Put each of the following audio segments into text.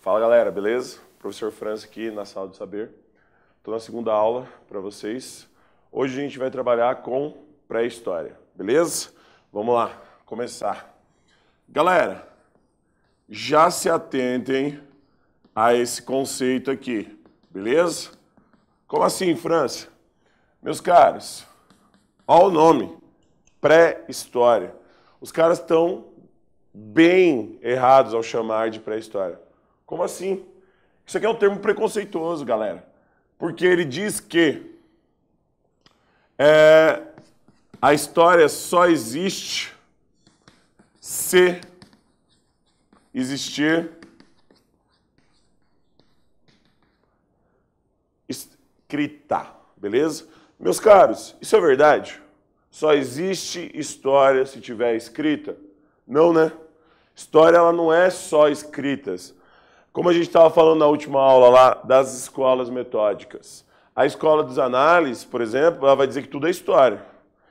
Fala galera, beleza? Professor Franz aqui na Sala do Saber. Estou na segunda aula para vocês. Hoje a gente vai trabalhar com pré-história, beleza? Vamos lá, começar. Galera, já se atentem a esse conceito aqui, beleza? Como assim, França? Meus caros, olha o nome: pré-história. Os caras estão bem errados ao chamar de pré-história. Como assim? Isso aqui é um termo preconceituoso, galera. Porque ele diz que é, a história só existe se existir escrita, beleza? Meus caros, isso é verdade? Só existe história se tiver escrita? Não, né? História ela não é só escritas. Como a gente estava falando na última aula lá das escolas metódicas, a escola dos análises, por exemplo, ela vai dizer que tudo é história.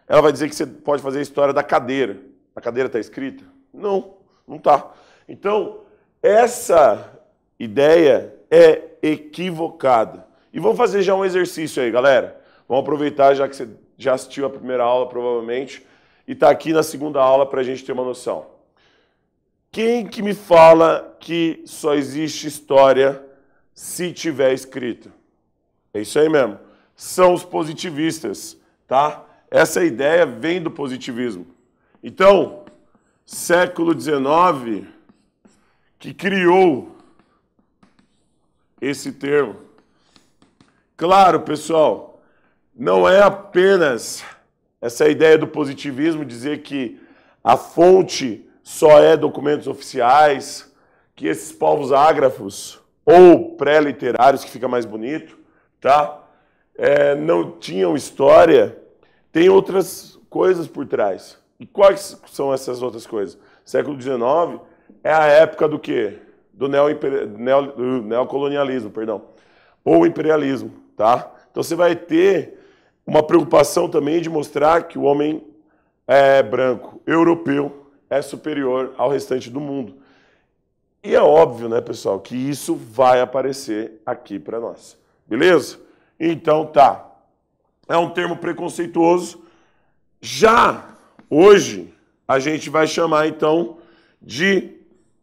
Ela vai dizer que você pode fazer a história da cadeira. A cadeira está escrita? Não, não está. Então, essa ideia é equivocada. E vamos fazer já um exercício aí, galera. Vamos aproveitar, já que você já assistiu a primeira aula, provavelmente, e está aqui na segunda aula para a gente ter uma noção. Quem que me fala que só existe história se tiver escrito? É isso aí mesmo. São os positivistas, tá? Essa ideia vem do positivismo. Então, século XIX, que criou esse termo, Claro, pessoal, não é apenas essa ideia do positivismo dizer que a fonte só é documentos oficiais, que esses povos ágrafos ou pré-literários, que fica mais bonito, tá? É, não tinham história, tem outras coisas por trás. E quais são essas outras coisas? Século XIX é a época do quê? Do neocolonialismo, neo, neo perdão, ou imperialismo tá? Então você vai ter uma preocupação também de mostrar que o homem é, branco europeu é superior ao restante do mundo. E é óbvio, né, pessoal, que isso vai aparecer aqui para nós. Beleza? Então tá. É um termo preconceituoso. Já hoje a gente vai chamar então de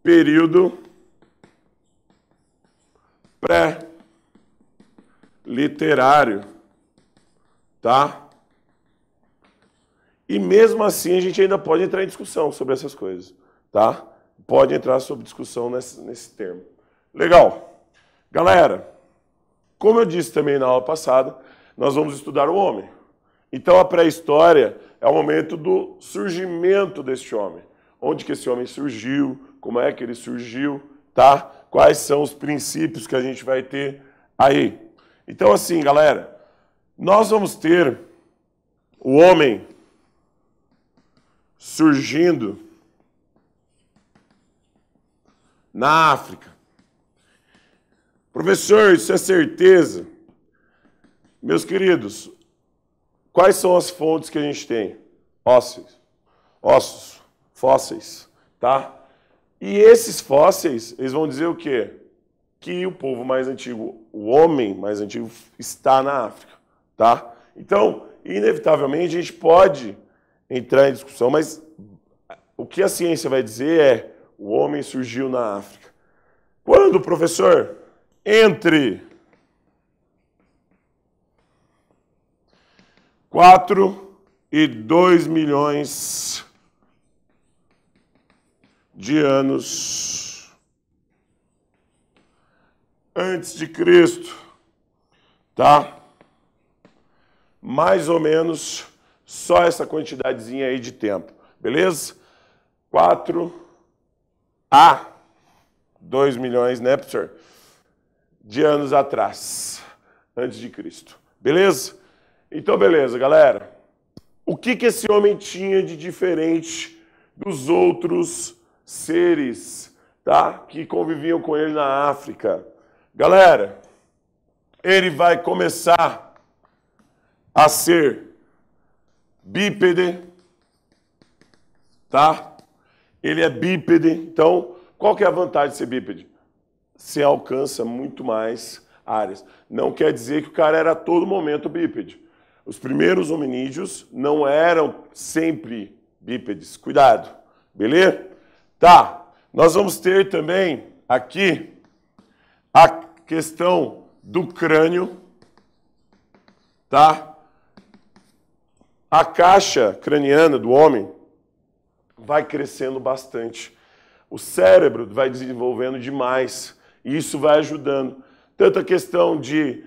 período pré literário, tá? E mesmo assim a gente ainda pode entrar em discussão sobre essas coisas, tá? Pode entrar sobre discussão nesse, nesse termo. Legal. Galera, como eu disse também na aula passada, nós vamos estudar o homem. Então a pré-história é o momento do surgimento deste homem. Onde que esse homem surgiu, como é que ele surgiu, tá? Quais são os princípios que a gente vai ter aí? Então, assim, galera, nós vamos ter o homem surgindo na África. Professor, isso é certeza? Meus queridos, quais são as fontes que a gente tem? Ósseis, ossos, fósseis, tá? E esses fósseis, eles vão dizer o quê? que o povo mais antigo, o homem mais antigo, está na África, tá? Então, inevitavelmente, a gente pode entrar em discussão, mas o que a ciência vai dizer é o homem surgiu na África. Quando, professor? Entre 4 e 2 milhões de anos antes de Cristo, tá? Mais ou menos só essa quantidadezinha aí de tempo, beleza? 4 a 2 milhões, né, professor? De anos atrás, antes de Cristo, beleza? Então, beleza, galera. O que, que esse homem tinha de diferente dos outros seres, tá? Que conviviam com ele na África? Galera, ele vai começar a ser bípede, tá? Ele é bípede, então qual que é a vantagem de ser bípede? Você alcança muito mais áreas. Não quer dizer que o cara era a todo momento bípede. Os primeiros hominídeos não eram sempre bípedes. Cuidado, beleza? Tá, nós vamos ter também aqui a questão do crânio, tá? A caixa craniana do homem vai crescendo bastante. O cérebro vai desenvolvendo demais e isso vai ajudando. Tanto a questão de,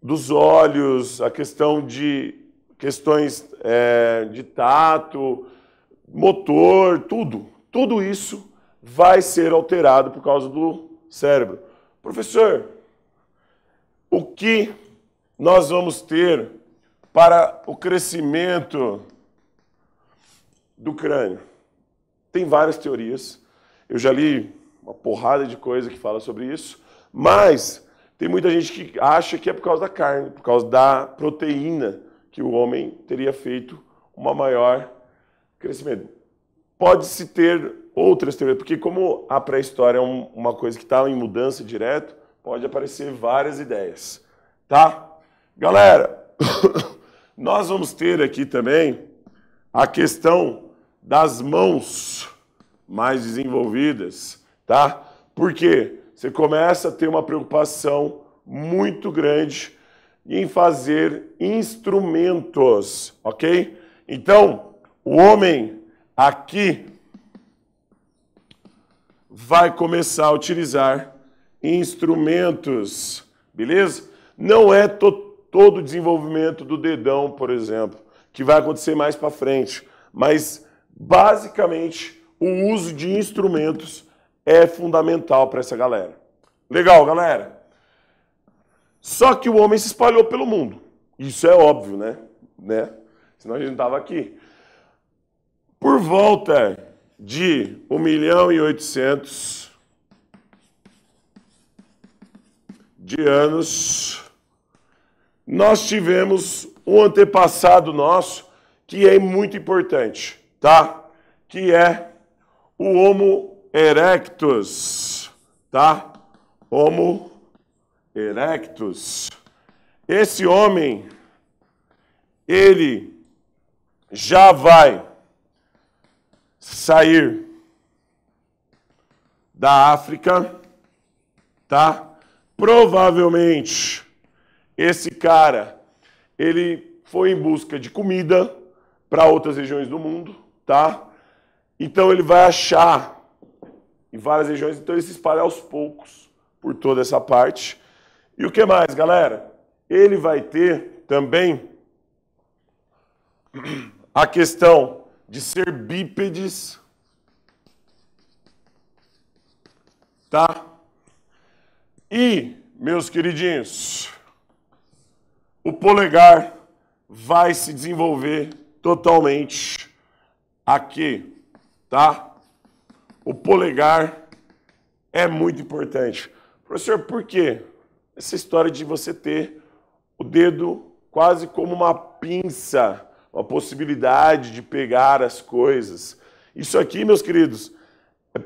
dos olhos, a questão de questões é, de tato, motor, tudo. Tudo isso vai ser alterado por causa do cérebro. Professor, o que nós vamos ter para o crescimento do crânio? Tem várias teorias. Eu já li uma porrada de coisa que fala sobre isso, mas tem muita gente que acha que é por causa da carne, por causa da proteína que o homem teria feito uma maior crescimento. Pode-se ter outras teorias, porque como a pré-história é um, uma coisa que está em mudança direto, pode aparecer várias ideias, tá? Galera, nós vamos ter aqui também a questão das mãos mais desenvolvidas, tá? Porque você começa a ter uma preocupação muito grande em fazer instrumentos, ok? Então, o homem aqui vai começar a utilizar instrumentos, beleza? Não é to todo o desenvolvimento do dedão, por exemplo, que vai acontecer mais para frente, mas basicamente o uso de instrumentos é fundamental para essa galera. Legal, galera? Só que o homem se espalhou pelo mundo. Isso é óbvio, né? né? Senão a gente não estava aqui. Por volta de 1 milhão e 800 de anos, nós tivemos um antepassado nosso que é muito importante, tá? Que é o Homo erectus, tá? Homo erectus. Esse homem, ele já vai sair da África, tá? Provavelmente esse cara ele foi em busca de comida para outras regiões do mundo, tá? Então ele vai achar em várias regiões, então ele se espalha aos poucos por toda essa parte. E o que mais, galera? Ele vai ter também a questão de ser bípedes, tá? E, meus queridinhos, o polegar vai se desenvolver totalmente aqui, tá? O polegar é muito importante. Professor, por quê? Essa história de você ter o dedo quase como uma pinça uma possibilidade de pegar as coisas. Isso aqui, meus queridos, é,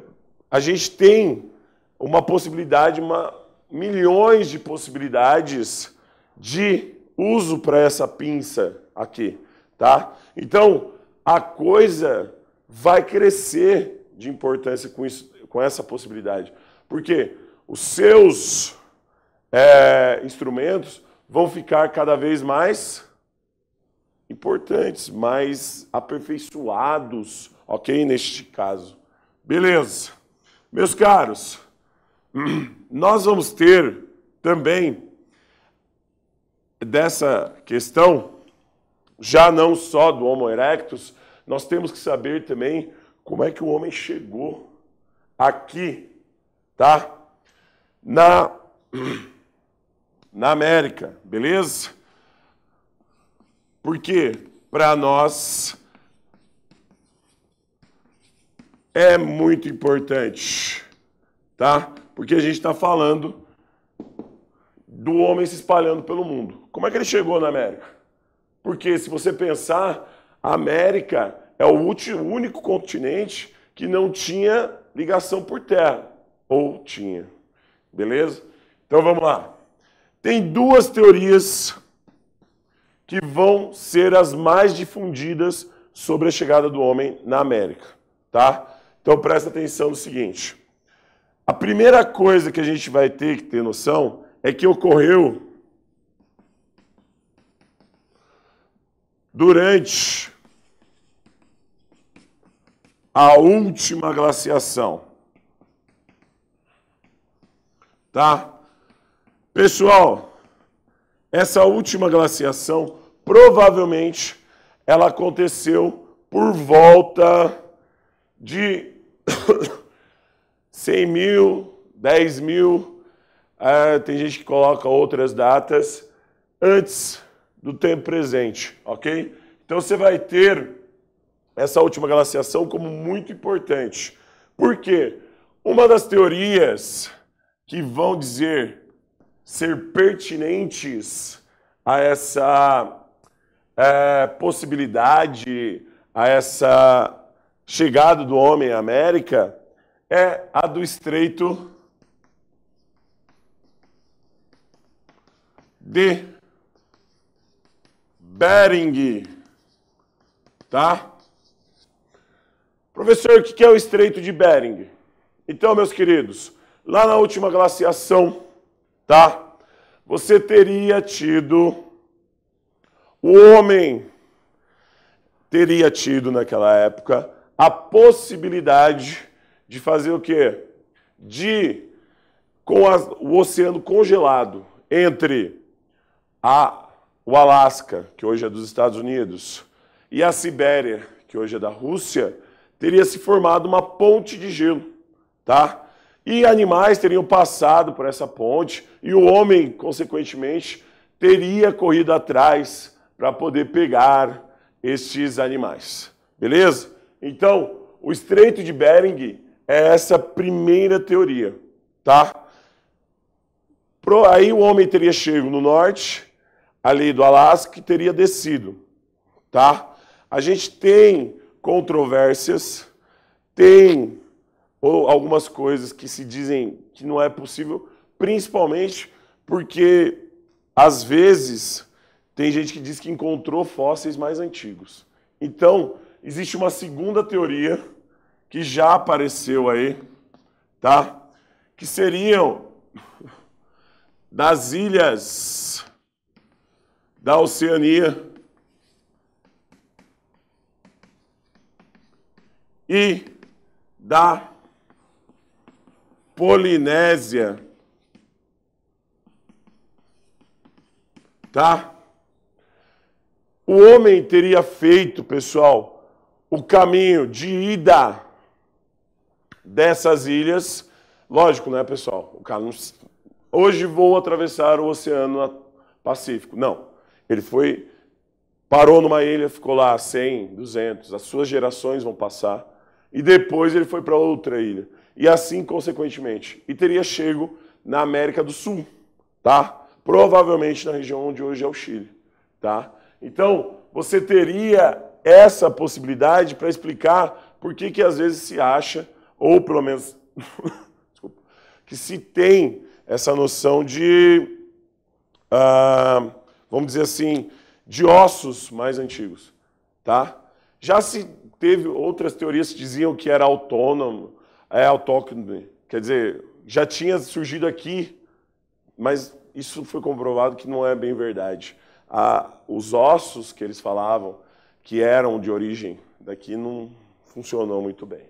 a gente tem uma possibilidade, uma, milhões de possibilidades de uso para essa pinça aqui, tá? Então, a coisa vai crescer de importância com, isso, com essa possibilidade. Porque os seus é, instrumentos vão ficar cada vez mais importantes, mais aperfeiçoados, ok? Neste caso. Beleza. Meus caros, nós vamos ter também dessa questão, já não só do Homo erectus, nós temos que saber também como é que o homem chegou aqui, tá? Na, na América, beleza? Porque para nós é muito importante, tá? Porque a gente está falando do homem se espalhando pelo mundo. Como é que ele chegou na América? Porque se você pensar, a América é o único continente que não tinha ligação por terra. Ou tinha. Beleza? Então vamos lá. Tem duas teorias que vão ser as mais difundidas sobre a chegada do homem na América, tá? Então presta atenção no seguinte. A primeira coisa que a gente vai ter que ter noção é que ocorreu durante a última glaciação. Tá? Pessoal, essa última glaciação provavelmente ela aconteceu por volta de 100 mil, 10 mil, é, tem gente que coloca outras datas antes do tempo presente, ok? Então você vai ter essa última glaciação como muito importante. Por quê? Uma das teorias que vão dizer ser pertinentes a essa é, possibilidade, a essa chegada do homem à América, é a do estreito de Bering, tá? Professor, o que é o Estreito de Bering? Então, meus queridos, lá na última glaciação tá? Você teria tido o homem teria tido naquela época a possibilidade de fazer o quê? De com o oceano congelado entre a, o Alasca, que hoje é dos Estados Unidos, e a Sibéria, que hoje é da Rússia, teria se formado uma ponte de gelo, tá? e animais teriam passado por essa ponte, e o homem, consequentemente, teria corrido atrás para poder pegar estes animais. Beleza? Então, o Estreito de Bering é essa primeira teoria, tá? aí o homem teria chego no norte, ali do Alasca, e teria descido, tá? A gente tem controvérsias, tem ou algumas coisas que se dizem que não é possível, principalmente porque às vezes tem gente que diz que encontrou fósseis mais antigos. Então, existe uma segunda teoria que já apareceu aí, tá? Que seriam das ilhas da Oceania e da Polinésia. Tá? O homem teria feito, pessoal, o caminho de ida dessas ilhas. Lógico, né, pessoal? O cara não... Hoje vou atravessar o Oceano Pacífico. Não. Ele foi, parou numa ilha, ficou lá 100, 200. As suas gerações vão passar. E depois ele foi para outra ilha e assim consequentemente. E teria chego na América do Sul, tá? Provavelmente na região onde hoje é o Chile, tá? Então, você teria essa possibilidade para explicar por que, que às vezes se acha, ou pelo menos desculpa, que se tem essa noção de, ah, vamos dizer assim, de ossos mais antigos, tá? Já se teve outras teorias que diziam que era autônomo, é autóctone. Quer dizer, já tinha surgido aqui, mas isso foi comprovado que não é bem verdade. Ah, os ossos que eles falavam que eram de origem daqui não funcionou muito bem.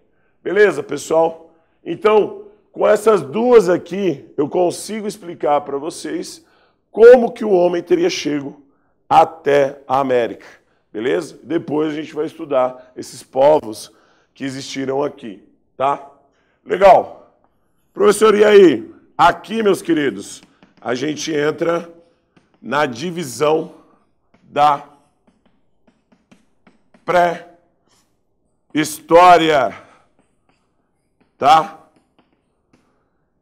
Beleza, pessoal? Então, com essas duas aqui, eu consigo explicar para vocês como que o homem teria chego até a América. Beleza? Depois a gente vai estudar esses povos que existiram aqui, tá? Legal. Professor, e aí? Aqui, meus queridos, a gente entra na divisão da pré-história. Tá?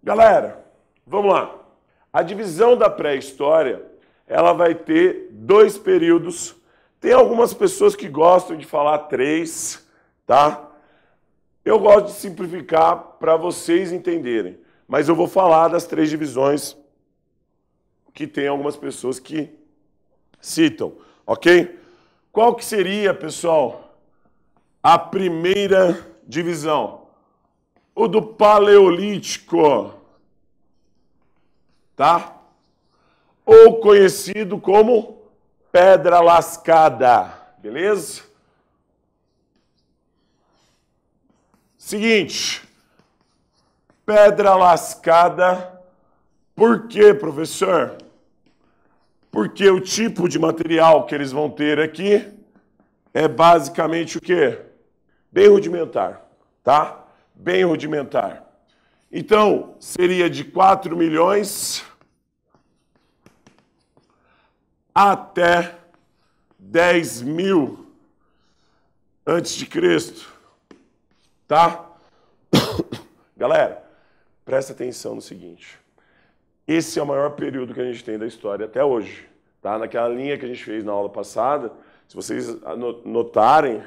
Galera, vamos lá. A divisão da pré-história, ela vai ter dois períodos. Tem algumas pessoas que gostam de falar três, tá? Eu gosto de simplificar para vocês entenderem, mas eu vou falar das três divisões que tem algumas pessoas que citam, ok? Qual que seria, pessoal, a primeira divisão? O do Paleolítico, tá? Ou conhecido como pedra lascada, beleza? Seguinte, pedra lascada. Por quê, professor? Porque o tipo de material que eles vão ter aqui é basicamente o quê? Bem rudimentar, tá? Bem rudimentar. Então, seria de 4 milhões até 10 mil antes de Cristo tá? Galera, presta atenção no seguinte. Esse é o maior período que a gente tem da história até hoje, tá? Naquela linha que a gente fez na aula passada, se vocês notarem,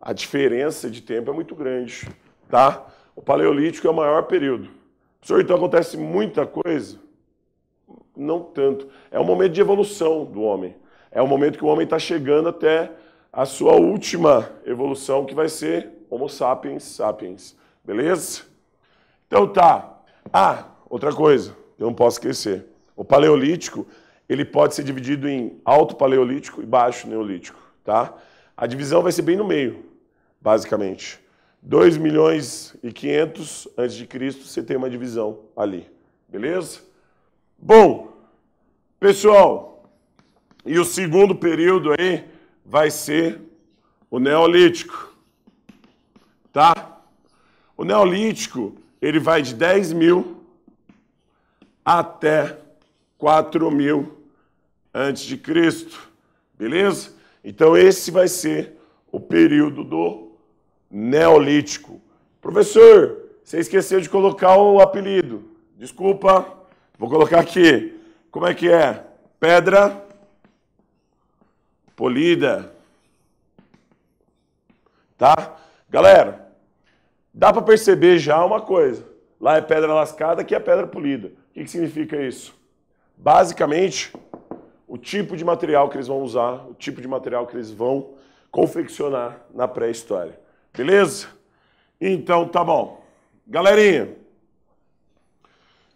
a diferença de tempo é muito grande, tá? O Paleolítico é o maior período. Professor, então acontece muita coisa? Não tanto. É um momento de evolução do homem. É o um momento que o homem está chegando até a sua última evolução, que vai ser Homo sapiens sapiens. Beleza? Então tá. Ah, outra coisa, eu não posso esquecer. O paleolítico, ele pode ser dividido em alto paleolítico e baixo neolítico, tá? A divisão vai ser bem no meio, basicamente. 2 milhões e 500 antes de Cristo, você tem uma divisão ali. Beleza? Bom, pessoal, e o segundo período aí vai ser o neolítico tá? O Neolítico, ele vai de 10 mil até 4 mil antes de Cristo, beleza? Então esse vai ser o período do Neolítico. Professor, você esqueceu de colocar o apelido. Desculpa, vou colocar aqui. Como é que é? Pedra polida. Tá? Galera, Dá para perceber já uma coisa. Lá é pedra lascada, aqui é pedra polida. O que, que significa isso? Basicamente, o tipo de material que eles vão usar, o tipo de material que eles vão confeccionar na pré-história. Beleza? Então tá bom. Galerinha,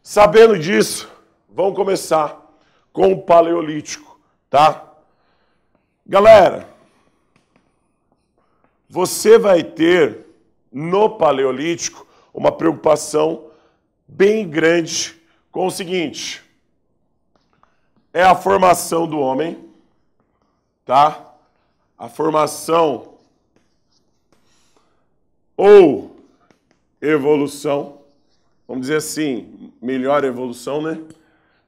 sabendo disso, vamos começar com o Paleolítico, tá? Galera, você vai ter no Paleolítico uma preocupação bem grande com o seguinte: é a formação do homem, tá? A formação ou evolução, vamos dizer assim, melhor evolução, né?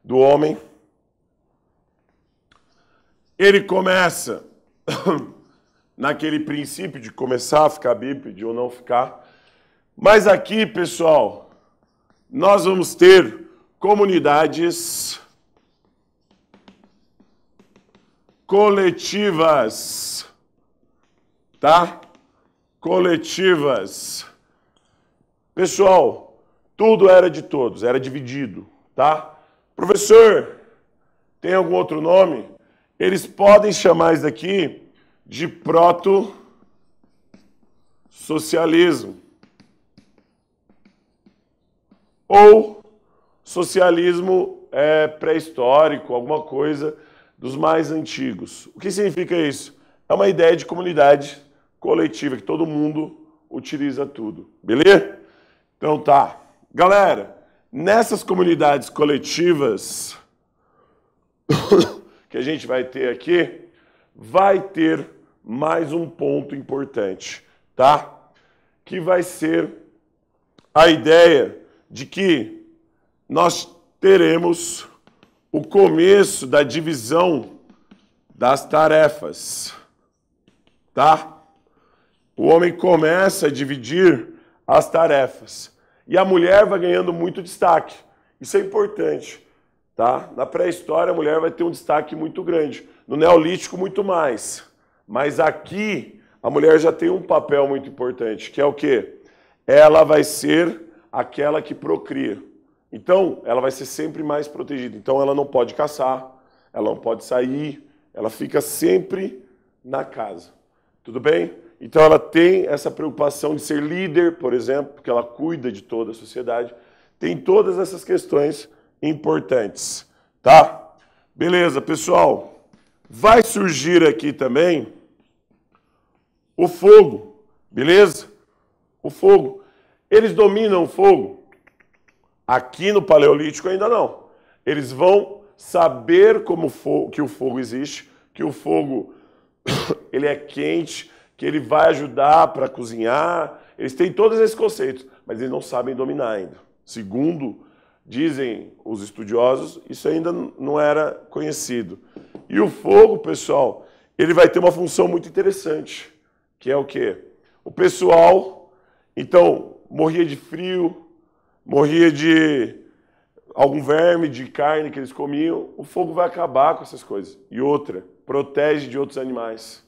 Do homem. Ele começa naquele princípio de começar a ficar bípede ou não ficar. Mas aqui, pessoal, nós vamos ter comunidades coletivas, tá? Coletivas. Pessoal, tudo era de todos, era dividido, tá? Professor, tem algum outro nome? Eles podem chamar isso daqui de proto-socialismo. Ou socialismo é, pré-histórico, alguma coisa dos mais antigos. O que significa isso? É uma ideia de comunidade coletiva, que todo mundo utiliza tudo. Beleza? Então tá. Galera, nessas comunidades coletivas que a gente vai ter aqui, vai ter mais um ponto importante, tá? Que vai ser a ideia de que nós teremos o começo da divisão das tarefas, tá? O homem começa a dividir as tarefas e a mulher vai ganhando muito destaque. Isso é importante. Tá? Na pré-história, a mulher vai ter um destaque muito grande. No Neolítico, muito mais. Mas aqui, a mulher já tem um papel muito importante, que é o quê? Ela vai ser aquela que procria. Então, ela vai ser sempre mais protegida. Então, ela não pode caçar, ela não pode sair, ela fica sempre na casa. Tudo bem? Então, ela tem essa preocupação de ser líder, por exemplo, porque ela cuida de toda a sociedade. Tem todas essas questões importantes, tá? Beleza, pessoal. Vai surgir aqui também o fogo, beleza? O fogo. Eles dominam o fogo? Aqui no Paleolítico ainda não. Eles vão saber como fogo, que o fogo existe, que o fogo ele é quente, que ele vai ajudar para cozinhar. Eles têm todos esses conceitos, mas eles não sabem dominar ainda. Segundo Dizem os estudiosos, isso ainda não era conhecido. E o fogo, pessoal, ele vai ter uma função muito interessante, que é o quê? O pessoal, então, morria de frio, morria de algum verme, de carne que eles comiam. O fogo vai acabar com essas coisas. E outra, protege de outros animais.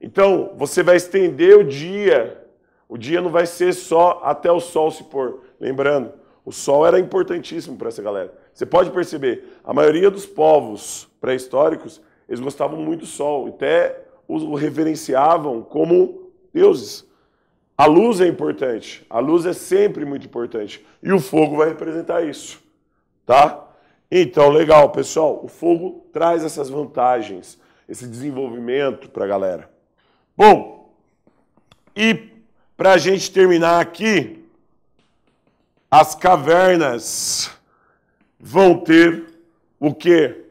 Então, você vai estender o dia. O dia não vai ser só até o sol se pôr. Lembrando, o sol era importantíssimo para essa galera. Você pode perceber, a maioria dos povos pré-históricos, eles gostavam muito do sol, até o reverenciavam como deuses. A luz é importante, a luz é sempre muito importante, e o fogo vai representar isso, tá? Então, legal, pessoal, o fogo traz essas vantagens, esse desenvolvimento para a galera. Bom, e para a gente terminar aqui, as cavernas vão ter o quê?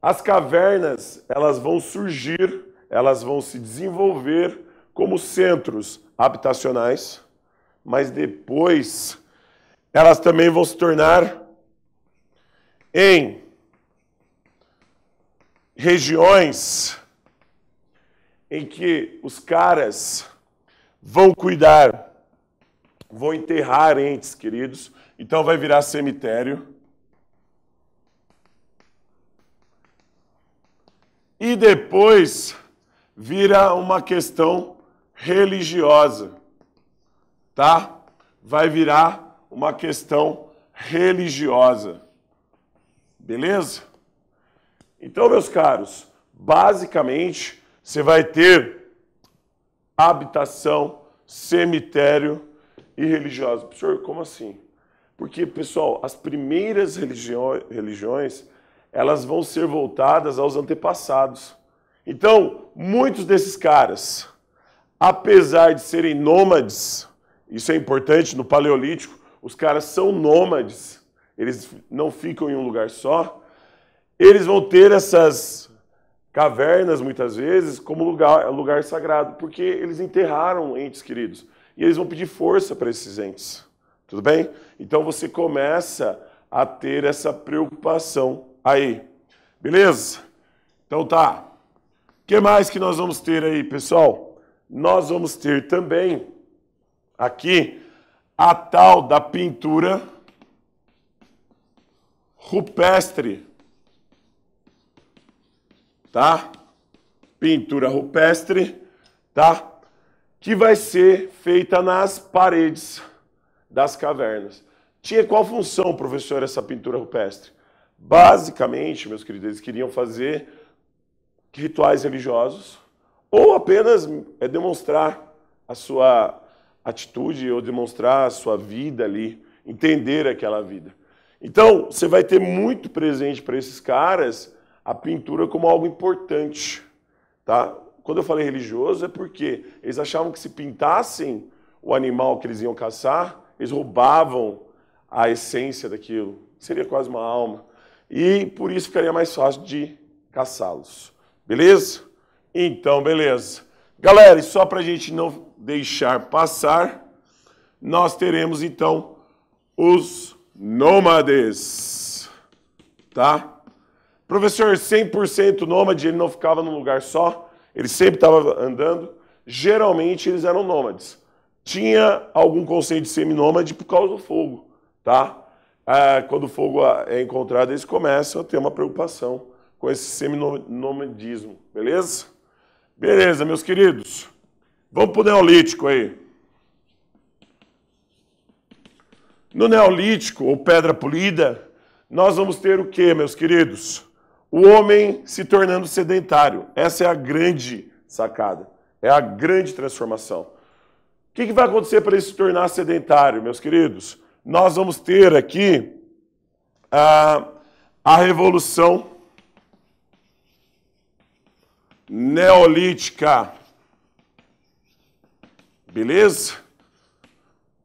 As cavernas, elas vão surgir, elas vão se desenvolver como centros habitacionais, mas depois elas também vão se tornar em regiões em que os caras vão cuidar vão enterrar entes queridos, então vai virar cemitério. E depois vira uma questão religiosa, tá? Vai virar uma questão religiosa. Beleza? Então, meus caros, basicamente você vai ter habitação, cemitério, e religiosa. Senhor, como assim? Porque, pessoal, as primeiras religiões, elas vão ser voltadas aos antepassados. Então, muitos desses caras, apesar de serem nômades, isso é importante no Paleolítico, os caras são nômades, eles não ficam em um lugar só, eles vão ter essas cavernas, muitas vezes, como lugar, lugar sagrado, porque eles enterraram entes queridos e eles vão pedir força para esses entes. Tudo bem? Então você começa a ter essa preocupação aí. Beleza? Então tá. O que mais que nós vamos ter aí, pessoal? Nós vamos ter também aqui a tal da pintura rupestre. Tá? Pintura rupestre, tá? que vai ser feita nas paredes das cavernas. Tinha qual função, professor, essa pintura rupestre? Basicamente, meus queridos, eles queriam fazer rituais religiosos ou apenas é demonstrar a sua atitude ou demonstrar a sua vida ali, entender aquela vida. Então, você vai ter muito presente para esses caras a pintura como algo importante, tá? Quando eu falei religioso, é porque eles achavam que se pintassem o animal que eles iam caçar, eles roubavam a essência daquilo. Seria quase uma alma. E por isso ficaria mais fácil de caçá-los. Beleza? Então, beleza. Galera, e só para a gente não deixar passar, nós teremos então os nômades. Tá? Professor, 100% nômade, ele não ficava num lugar só? Eles sempre estavam andando. Geralmente eles eram nômades. Tinha algum conceito de seminômade por causa do fogo, tá? É, quando o fogo é encontrado, eles começam a ter uma preocupação com esse seminomadismo, beleza? Beleza, meus queridos. Vamos para o Neolítico aí. No Neolítico, ou Pedra Polida, nós vamos ter o que, meus queridos? o homem se tornando sedentário. Essa é a grande sacada, é a grande transformação. O que, que vai acontecer para ele se tornar sedentário, meus queridos? Nós vamos ter aqui a, ah, a revolução neolítica. Beleza?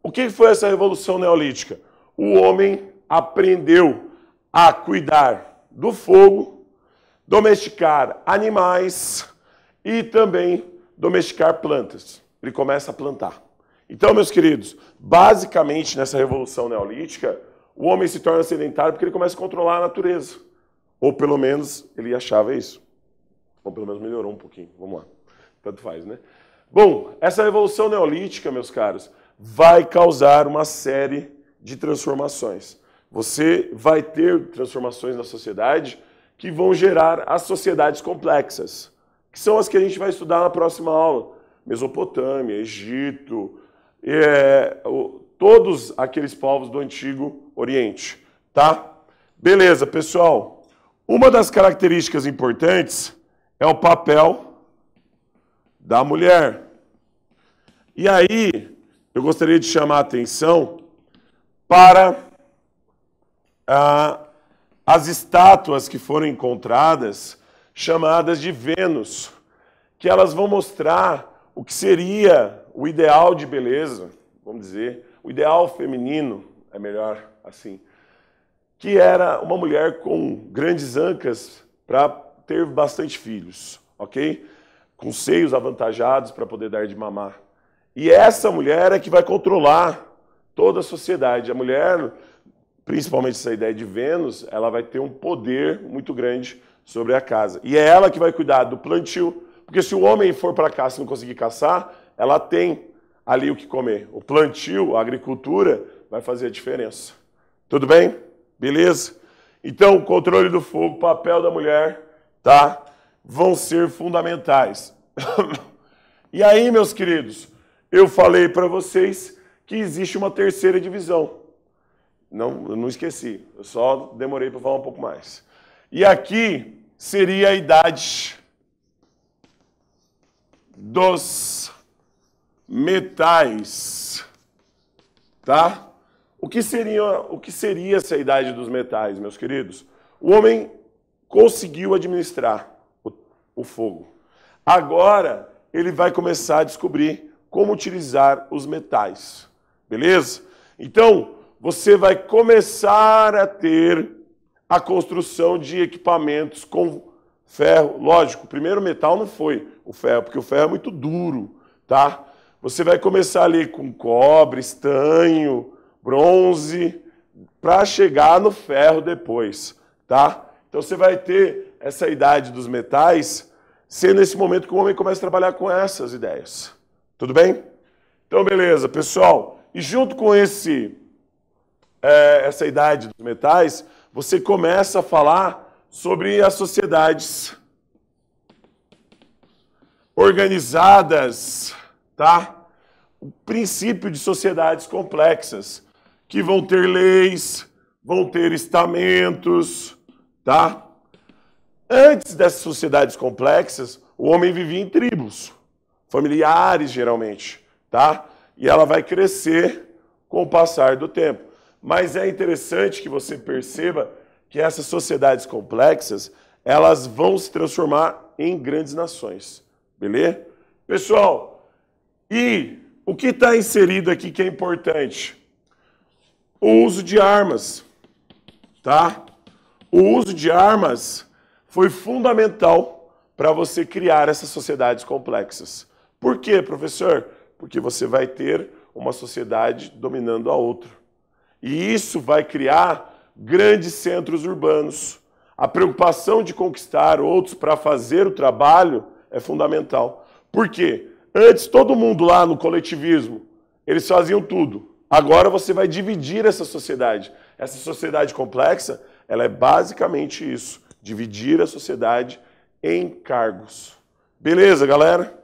O que foi essa revolução neolítica? O homem aprendeu a cuidar do fogo domesticar animais e também domesticar plantas. Ele começa a plantar. Então, meus queridos, basicamente nessa revolução neolítica, o homem se torna sedentário porque ele começa a controlar a natureza. Ou pelo menos ele achava isso. Ou pelo menos melhorou um pouquinho. Vamos lá. Tanto faz, né? Bom, essa revolução neolítica, meus caros, vai causar uma série de transformações. Você vai ter transformações na sociedade que vão gerar as sociedades complexas, que são as que a gente vai estudar na próxima aula. Mesopotâmia, Egito, é, o, todos aqueles povos do Antigo Oriente, tá? Beleza, pessoal. Uma das características importantes é o papel da mulher. E aí, eu gostaria de chamar a atenção para a ah, as estátuas que foram encontradas, chamadas de Vênus, que elas vão mostrar o que seria o ideal de beleza, vamos dizer, o ideal feminino, é melhor assim, que era uma mulher com grandes ancas para ter bastante filhos, ok? Com seios avantajados para poder dar de mamar. E essa mulher é que vai controlar toda a sociedade. A mulher principalmente essa ideia de Vênus, ela vai ter um poder muito grande sobre a casa. E é ela que vai cuidar do plantio, porque se o homem for para cá e não conseguir caçar, ela tem ali o que comer. O plantio, a agricultura, vai fazer a diferença. Tudo bem? Beleza? Então, controle do fogo, papel da mulher, tá? Vão ser fundamentais. e aí, meus queridos, eu falei para vocês que existe uma terceira divisão. Não, eu não esqueci, eu só demorei para falar um pouco mais. E aqui seria a idade dos metais, tá? O que seria, o que seria essa idade dos metais, meus queridos? O homem conseguiu administrar o, o fogo. Agora ele vai começar a descobrir como utilizar os metais, beleza? Então, você vai começar a ter a construção de equipamentos com ferro. Lógico, o primeiro metal não foi o ferro, porque o ferro é muito duro, tá? Você vai começar ali com cobre, estanho, bronze, para chegar no ferro depois, tá? Então você vai ter essa idade dos metais, sendo esse momento que o homem começa a trabalhar com essas ideias. Tudo bem? Então, beleza, pessoal. E junto com esse é, essa idade dos metais, você começa a falar sobre as sociedades organizadas, tá? O princípio de sociedades complexas, que vão ter leis, vão ter estamentos, tá? Antes dessas sociedades complexas, o homem vivia em tribos, familiares geralmente, tá? E ela vai crescer com o passar do tempo. Mas é interessante que você perceba que essas sociedades complexas, elas vão se transformar em grandes nações. Beleza? Pessoal, e o que está inserido aqui que é importante? O uso de armas, tá? O uso de armas foi fundamental para você criar essas sociedades complexas. Por quê, professor? Porque você vai ter uma sociedade dominando a outra. E isso vai criar grandes centros urbanos. A preocupação de conquistar outros para fazer o trabalho é fundamental. Por quê? Antes todo mundo lá no coletivismo, eles faziam tudo. Agora você vai dividir essa sociedade. Essa sociedade complexa, ela é basicamente isso, dividir a sociedade em cargos. Beleza, galera?